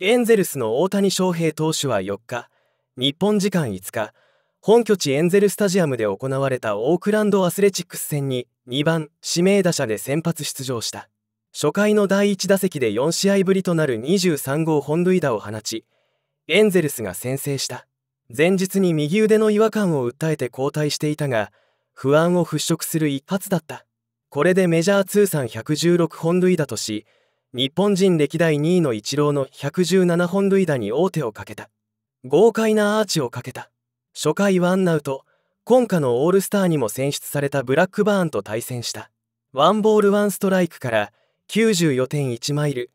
エンゼルスの大谷翔平投手は4日日本時間5日本拠地エンゼル・スタジアムで行われたオークランド・アスレチックス戦に2番指名打者で先発出場した。初回の第1打席で4試合ぶりとなる23号本塁打を放ちエンゼルスが先制した前日に右腕の違和感を訴えて交代していたが不安を払拭する一発だったこれでメジャー通算116本塁打とし日本人歴代2位のイチローの117本塁打に王手をかけた豪快なアーチをかけた初回ワンアウト今夏のオールスターにも選出されたブラックバーンと対戦したワンボールワンストライクから「94.1マイル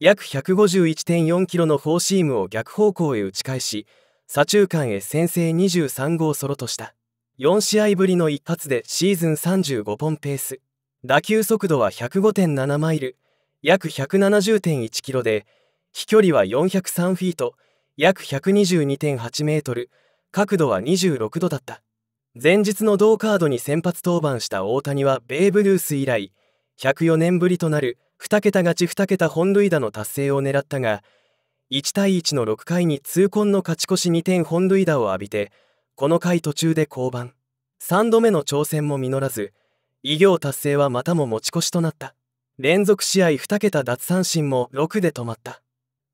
約151.4キロのフォーシームを逆方向へ打ち返し左中間へ先制23号ソロとした4試合ぶりの一発でシーズン35本ペース打球速度は105.7マイル約170.1キロで飛距離は403フィート約122.8メートル角度は26度だった前日の同カードに先発登板した大谷はベーブ・ルース以来104年ぶりとなる2桁勝ち2桁本塁打の達成を狙ったが1対1の6回に痛恨の勝ち越し2点本塁打を浴びてこの回途中で降板3度目の挑戦も実らず偉業達成はまたも持ち越しとなった連続試合2桁奪三振も6で止まった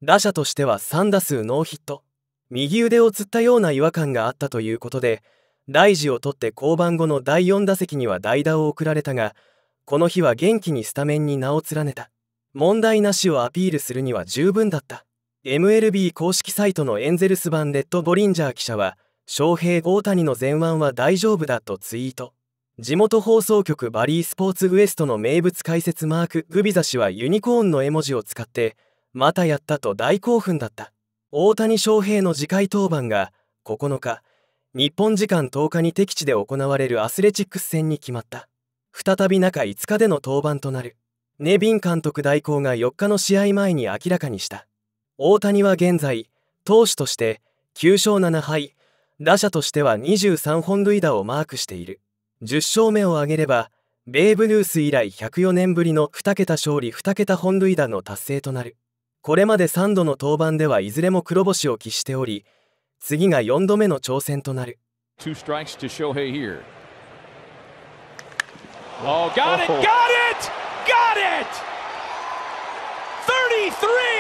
打者としては3打数ノーヒット右腕をつったような違和感があったということで大事を取って降板後の第4打席には代打を送られたがこの日は元気にスタメンに名を連ねた問題なしをアピールするには十分だった MLB 公式サイトのエンゼルス版レッド・ボリンジャー記者は翔平大谷の前腕は大丈夫だとツイート地元放送局バリースポーツウエストの名物解説マーク・グビザ氏はユニコーンの絵文字を使ってまたやったと大興奮だった大谷翔平の次回登板が9日日本時間10日に敵地で行われるアスレチックス戦に決まった再び中5日での登板となるネビン監督代行が4日の試合前に明らかにした大谷は現在投手として9勝7敗打者としては23本塁打をマークしている10勝目を挙げればベーブ・ルース以来104年ぶりの2桁勝利2桁本塁打の達成となるこれまで3度の登板ではいずれも黒星を喫しており次が4度目の挑戦となる。Oh, got oh. it, got it, got it! 33